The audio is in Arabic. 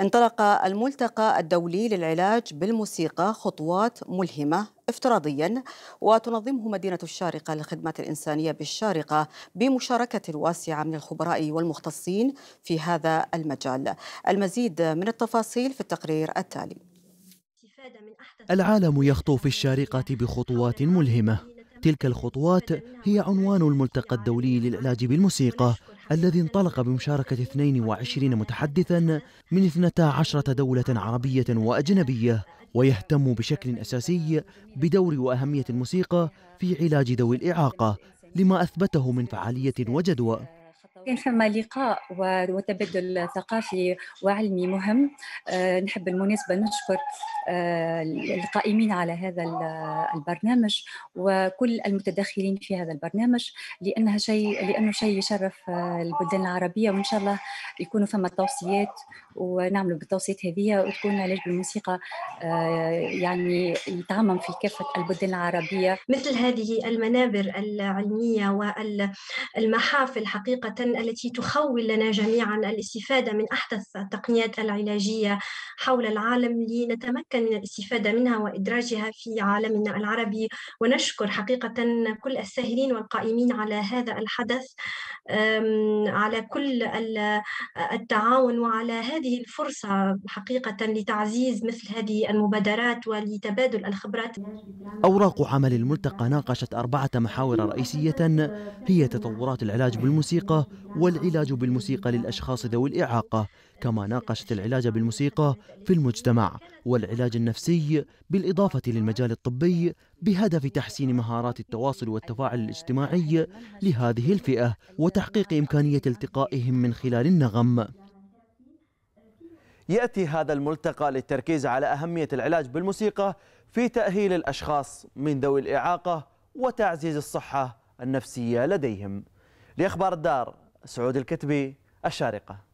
انطلق الملتقى الدولي للعلاج بالموسيقى خطوات ملهمة افتراضيا وتنظمه مدينة الشارقة للخدمات الإنسانية بالشارقة بمشاركة واسعة من الخبراء والمختصين في هذا المجال المزيد من التفاصيل في التقرير التالي العالم يخطو في الشارقة بخطوات ملهمة تلك الخطوات هي عنوان الملتقى الدولي للعلاج بالموسيقى الذي انطلق بمشاركة 22 متحدثا من 12 دولة عربية وأجنبية ويهتم بشكل أساسي بدور وأهمية الموسيقى في علاج ذوي الإعاقة لما أثبته من فعالية وجدوى كان فما لقاء وتبادل ثقافي وعلمي مهم آه، نحب المناسبة نشكر القائمين على هذا البرنامج وكل المتدخلين في هذا البرنامج لانها شيء لانه شيء يشرف آه، البلدان العربيه وان شاء الله يكونوا ثم توصيات ونعملوا بالتوصيات هذه وتكون علاج بالموسيقى آه، يعني يتعمم في كافه البلدان العربيه مثل هذه المنابر العلميه والمحافل حقيقه التي تخول لنا جميعا الاستفاده من احدث التقنيات العلاجيه حول العالم لنتمكن نتمكن من الاستفادة منها وإدراجها في عالمنا العربي ونشكر حقيقة كل الساهرين والقائمين على هذا الحدث على كل التعاون وعلى هذه الفرصة حقيقة لتعزيز مثل هذه المبادرات ولتبادل الخبرات أوراق عمل الملتقى ناقشت أربعة محاور رئيسية هي تطورات العلاج بالموسيقى والعلاج بالموسيقى للأشخاص ذوي الإعاقة كما ناقشت العلاج بالموسيقى في المجتمع والعلاج العلاج النفسي بالإضافة للمجال الطبي بهدف تحسين مهارات التواصل والتفاعل الاجتماعي لهذه الفئة وتحقيق إمكانية التقائهم من خلال النغم يأتي هذا الملتقى للتركيز على أهمية العلاج بالموسيقى في تأهيل الأشخاص من ذوي الإعاقة وتعزيز الصحة النفسية لديهم لأخبار الدار سعود الكتبي الشارقة